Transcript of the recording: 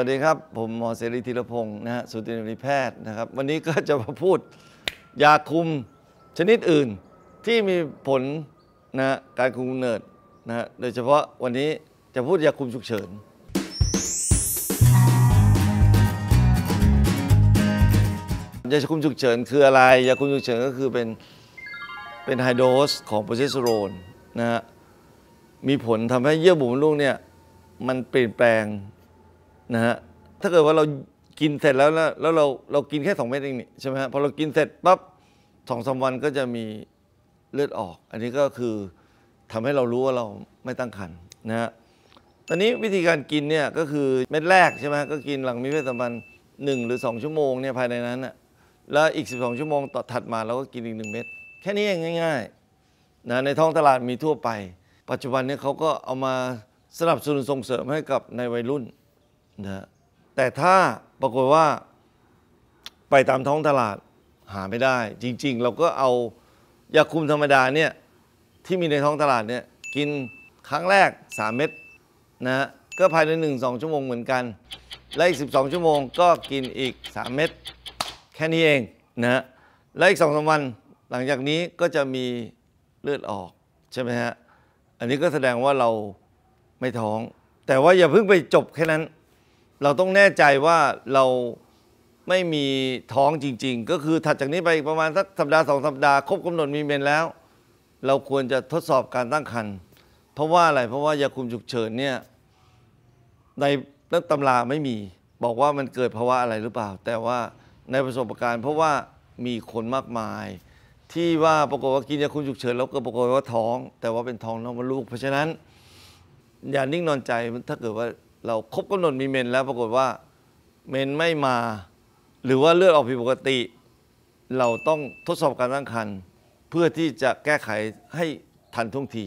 วัสดีครับ ผมหมอเสรีธีรพงศ์นะฮะสูตินรีแพทย์นะครับ วันนี้ก็จะมาพูด ยาคุมชนิดอื่นที่มีผลนะฮะการคุมเนิดนะฮะโดยเฉพาะวันนี้จะพูดยาคุมฉุกเฉิน ยาคุมฉุกเฉินคืออะไรยาคุมฉุกเฉินก็คือเป็น เป็นไฮโดสของโปรเจสโรนนะฮะมีผลทำให้เยื่อบุมลูกเนี่ยมันเปลี่ยนแปลงนะฮะถ้าเกิดว่าเรากินเสร็จแล้วแล้วแล้วเราเรากินแค่2เม็ดเองนี่ใช่ไหมฮะพอเรากินเสร็จปั๊บสองสาวันก็จะมีเลือดออก อันนี้ก็คือทำให้เรารู้ว่าเราไม่ตั้งครรภ์นะฮะตอนนี้วิธีการกินเนี่ยก็คือเม็ดแรกใช่ไหมก็กินหลังมีเพศสัมพันธ์หนึ่งหรือสองชั่วโมงเนี่ยภายในนั้นนะแล้วอีก 12 ชั่วโมงต่อถัดมาเราก็กินอีกหนึ่งเม็ดแค่นี้เองง่ายๆนะในท้องตลาดมีทั่วไป ปัจจุบันนี้เขาก็เอามาสนับสนุนส่งเสริมให้กับในวัยรุ่นนะแต่ถ้าปรากฏว่าไปตามท้องตลาดหาไม่ได้ จริงๆ เราก็เอา ยาคุมธรรมดาเนี่ยที่มีในท้องตลาดเนี่ยกินครั้งแรก 3 เม็ดนะฮะก็ภายใน 1-2 ชั่วโมงเหมือนกัน และอีก 12 ชั่วโมง ก็กินอีก 3 เม็ดแค่นี้เองนะฮะและอีกสองสาวันหลังจากนี้ก็จะมีเลือดออก ใช่ไหมฮะ อันนี้ก็แสดงว่าเราไม่ท้อง แต่ว่าอย่าเพิ่งไปจบแค่นั้นเราต้องแน่ใจว่าเราไม่มีท้องจริงๆ ก็คือถัดจากนี้ไปอีกประมาณสักสัปดาห์สองสัปดาห์ครบกำหนดมีเมนแล้ว เราควรจะทดสอบการตั้งครรภ์เพราะว่าอะไรเพราะว่ายาคุมฉุกเฉินเนี่ยในนักตำราไม่มีบอกว่ามันเกิดภาวะอะไรหรือเปล่า แต่ว่าในประสบการณ์ เพราะว่ามีคนมากมาย ที่ว่าปรากฏว่ากินยาคุมฉุกเฉินแล้วก็ปรากฏว่าท้อง แต่ว่าเป็นท้องนอกมดลูก เพราะฉะนั้นอย่านิ่งนอนใจถ้าเกิดว่าเราครบกำหนดมีเมนแล้วปรากฏว่าเมนไม่มา หรือว่าเลือดออกผิดปกติ เราต้องทดสอบการตั้งครรภ์เพื่อที่จะแก้ไขให้ทันท่วงที